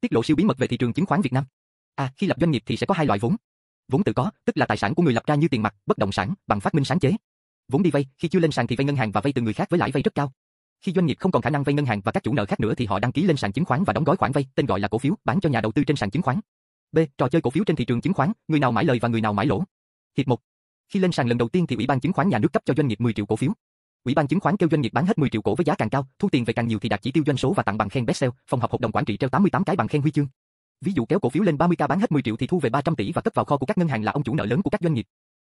tiết lộ siêu bí mật về thị trường chứng khoán Việt Nam. À, khi lập doanh nghiệp thì sẽ có hai loại vốn. Vốn tự có, tức là tài sản của người lập ra như tiền mặt, bất động sản, bằng phát minh sáng chế. Vốn đi vay, khi chưa lên sàn thì vay ngân hàng và vay từ người khác với lãi vay rất cao. Khi doanh nghiệp không còn khả năng vay ngân hàng và các chủ nợ khác nữa thì họ đăng ký lên sàn chứng khoán và đóng gói khoản vay, tên gọi là cổ phiếu, bán cho nhà đầu tư trên sàn chứng khoán. B. Trò chơi cổ phiếu trên thị trường chứng khoán, người nào mãi lời và người nào mãi lỗ. Hiệp 1. Khi lên sàn lần đầu tiên thì Ủy ban chứng khoán nhà nước cấp cho doanh nghiệp 10 triệu cổ phiếu. Ủy ban chứng khoán kêu doanh nghiệp bán hết 10 triệu cổ với giá càng cao, thu tiền về càng nhiều thì đạt chỉ tiêu doanh số và tặng bằng khen best sell, phòng họp hợp đồng quản trị treo 88 cái bằng khen huy chương. Ví dụ kéo cổ phiếu lên 30k bán hết 10 triệu thì thu về 300 tỷ và cất vào kho của các ngân hàng là ông chủ nợ lớn của các doanh nghiệp.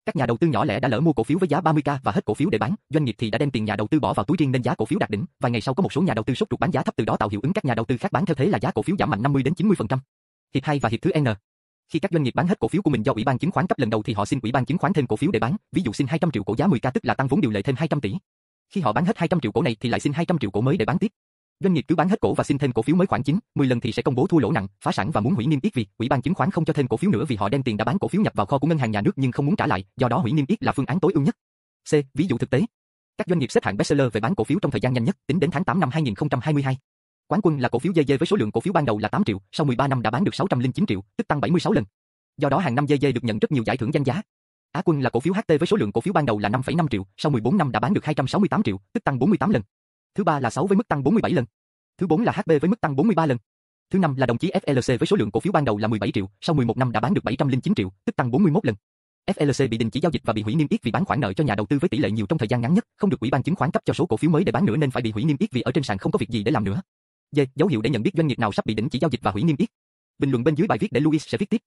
Các nhà đầu tư nhỏ lẻ đã lỡ mua cổ phiếu với giá 30k và hết cổ phiếu để bán, doanh nghiệp thì đã đem tiền nhà đầu tư bỏ vào túi riêng nên giá cổ phiếu đạt đỉnh, vài ngày sau có một số nhà đầu tư sốt ruột bán giá thấp từ đó tạo hiệu ứng các nhà đầu tư khác bán theo thế là giá cổ phiếu giảm mạnh 50 đến 90%. Hiệp 2 và hiệp thứ N. Khi các doanh nghiệp bán hết cổ phiếu của mình do Ủy ban chứng khoán cấp lần đầu thì họ xin Ủy ban chứng khoán thêm cổ phiếu để bán, ví dụ xin 200 triệu cổ giá 10k tức là tăng vốn điều lệ thêm 200 tỷ. Khi họ bán hết 200 triệu cổ này thì lại xin 200 triệu cổ mới để bán tiếp. Doanh nghiệp cứ bán hết cổ và xin thêm cổ phiếu mới khoảng 9, 10 lần thì sẽ công bố thua lỗ nặng, phá sản và muốn hủy niêm yết vì Ủy ban chứng khoán không cho thêm cổ phiếu nữa vì họ đem tiền đã bán cổ phiếu nhập vào kho của ngân hàng nhà nước nhưng không muốn trả lại, do đó hủy niêm yết là phương án tối ưu nhất. C. Ví dụ thực tế. Các doanh nghiệp xếp hạng bestseller về bán cổ phiếu trong thời gian nhanh nhất tính đến tháng 8 năm 2022. Quán quân là cổ phiếu JJ với số lượng cổ phiếu ban đầu là 8 triệu, sau 13 năm đã bán được 609 triệu, tức tăng 76 lần. Do đó hàng năm JJ được nhận rất nhiều giải thưởng danh giá, Á quân là cổ phiếu HT với số lượng cổ phiếu ban đầu là 5,5 triệu, sau 14 năm đã bán được 268 triệu, tức tăng 48 lần. Thứ ba là 6 với mức tăng 47 lần. Thứ bốn là HB với mức tăng 43 lần. Thứ năm là đồng chí FLC với số lượng cổ phiếu ban đầu là 17 triệu, sau 11 năm đã bán được 709 triệu, tức tăng 41 lần. FLC bị đình chỉ giao dịch và bị hủy niêm yết vì bán khoản nợ cho nhà đầu tư với tỷ lệ nhiều trong thời gian ngắn nhất, không được ủy ban chứng khoán cấp cho số cổ phiếu mới để bán nữa nên phải bị hủy niêm yết vì ở trên sàn không có việc gì để làm nữa. D. Dấu hiệu để nhận biết doanh nghiệp nào sắp bị đình chỉ giao dịch và hủy niêm yết. Bình luận bên dưới bài viết để Louis sẽ viết tiếp.